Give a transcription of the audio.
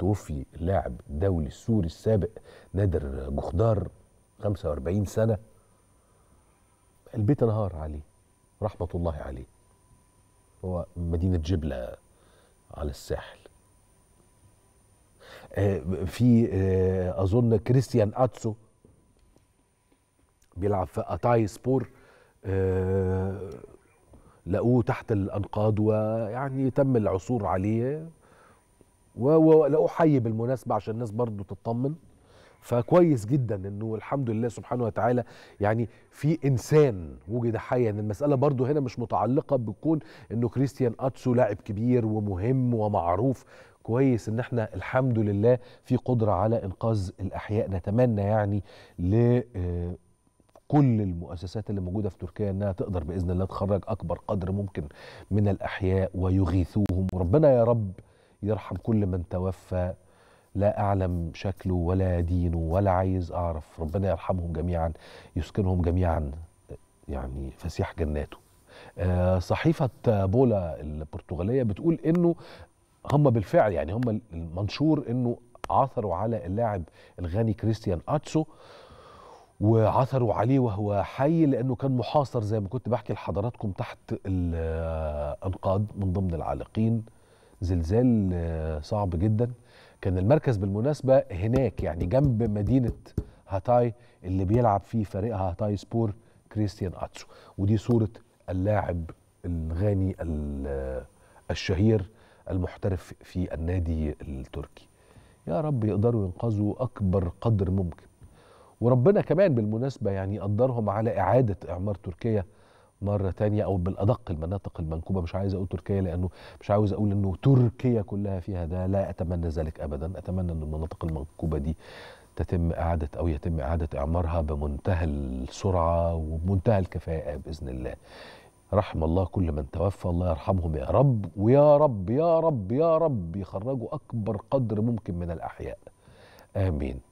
توفي اللاعب الدولي السوري السابق نادر جخدار 45 سنه البيت انهار عليه رحمه الله عليه هو مدينه جبله على الساحل آه، في آه، اظن كريستيان اتسو بيلعب في اتاي سبور آه، لقوه تحت الانقاض ويعني تم العثور عليه ولقوه حي بالمناسبه عشان الناس برضو تطمن فكويس جدا انه الحمد لله سبحانه وتعالى يعني في انسان وجد حيا المساله برضو هنا مش متعلقه بكون انه كريستيان اتسو لاعب كبير ومهم ومعروف كويس ان احنا الحمد لله في قدره على انقاذ الاحياء نتمنى يعني ل آه، كل المؤسسات اللي موجوده في تركيا انها تقدر باذن الله تخرج اكبر قدر ممكن من الاحياء ويغيثوهم وربنا يا رب يرحم كل من توفى لا أعلم شكله ولا دينه ولا عايز أعرف ربنا يرحمهم جميعا يسكنهم جميعا يعني فسيح جناته آه، صحيفة بولا البرتغالية بتقول إنه هم بالفعل يعني هم المنشور إنه عثروا على اللاعب الغاني كريستيان أتسو وعثروا عليه وهو حي لانه كان محاصر زي ما كنت بحكي لحضراتكم تحت آه، الانقاض من ضمن العالقين زلزال آه، صعب جدا كان المركز بالمناسبة هناك يعني جنب مدينة هاتاي اللي بيلعب فيه فريقها هاتاي سبور كريستيان اتسو ودي صورة اللاعب الغاني آه، الشهير المحترف في النادي التركي يا رب يقدروا ينقذوا أكبر قدر ممكن وربنا كمان بالمناسبة يعني قدرهم على إعادة إعمار تركيا مرة تانية أو بالأدق المناطق المنكوبة مش عايز أقول تركيا لأنه مش عاوز أقول أنه تركيا كلها فيها ده لا أتمنى ذلك أبدا أتمنى أن المناطق المنكوبة دي تتم إعادة أو يتم إعادة إعمارها بمنتهى السرعة وبمنتهى الكفاءة بإذن الله رحم الله كل من توفى الله يرحمهم يا رب ويا رب يا رب يا رب يخرجوا أكبر قدر ممكن من الأحياء آمين